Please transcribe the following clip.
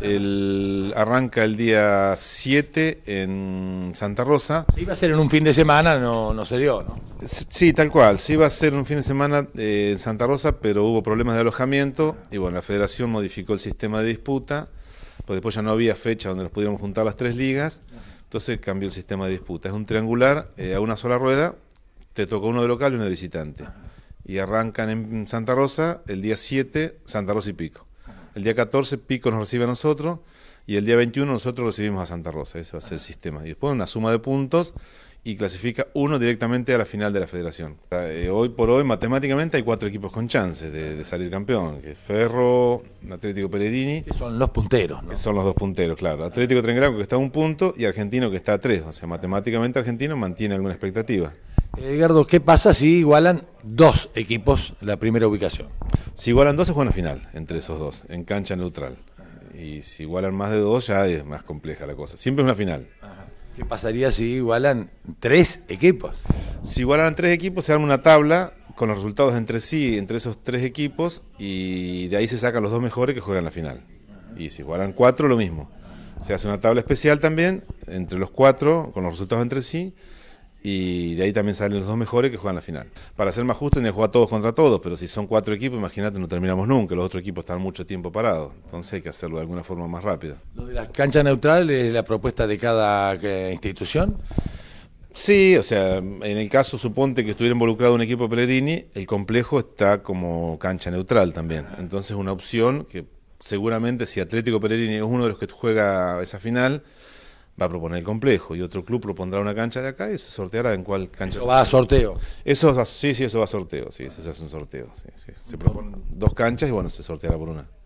El, arranca el día 7 en Santa Rosa. Se iba a ser en un fin de semana, no, se dio, ¿no? Sí, tal cual. Se iba a ser un fin de semana eh, en Santa Rosa, pero hubo problemas de alojamiento y bueno, la federación modificó el sistema de disputa, pues después ya no había fecha donde nos pudiéramos juntar las tres ligas, entonces cambió el sistema de disputa. Es un triangular eh, a una sola rueda, te tocó uno de local y uno de visitante. Y arrancan en Santa Rosa el día 7, Santa Rosa y Pico. El día 14 Pico nos recibe a nosotros y el día 21 nosotros recibimos a Santa Rosa. Ese va a ser el sistema. Y después una suma de puntos y clasifica uno directamente a la final de la federación. Eh, hoy por hoy, matemáticamente, hay cuatro equipos con chances de, salir campeón, Ferro, Atlético Pellegrini. Que son los punteros, ¿no? Que son los dos punteros, claro. Atlético Trengraco que está a un punto y Argentino que está a tres. O sea, matemáticamente Argentino mantiene alguna expectativa. Eh, Edgardo, ¿qué pasa si igualan dos equipos la primera ubicación. Si igualan dos se juega una final entre esos dos, en cancha neutral. Y si igualan más de dos ya es más compleja la cosa. Siempre es una final. ¿Qué pasaría si igualan tres equipos? Si igualan tres equipos se arma una tabla con los resultados entre sí, entre esos tres equipos, y de ahí se sacan los dos mejores que juegan la final. Y si igualan cuatro, lo mismo. Se hace una tabla especial también entre los cuatro, con los resultados entre sí, y de ahí también salen los dos mejores que juegan la final. Para ser más justo, tienen que jugar todos contra todos, pero si son cuatro equipos, imagínate, no terminamos nunca, los otros equipos están mucho tiempo parados, entonces hay que hacerlo de alguna forma más rápida. ¿Lo de la cancha neutral es la propuesta de cada eh, institución? Sí, o sea, en el caso suponte que estuviera involucrado un equipo de Pellegrini, el complejo está como cancha neutral también, entonces una opción que seguramente si Atlético Pellegrini es uno de los que juega esa final, va a proponer el complejo y otro club propondrá una cancha de acá y se sorteará en cuál cancha. Eso va a sorteo. Eso sí, sí, eso va a sorteo, sí, eso se hace un sorteo. Se proponen dos canchas y bueno, se sorteará por una.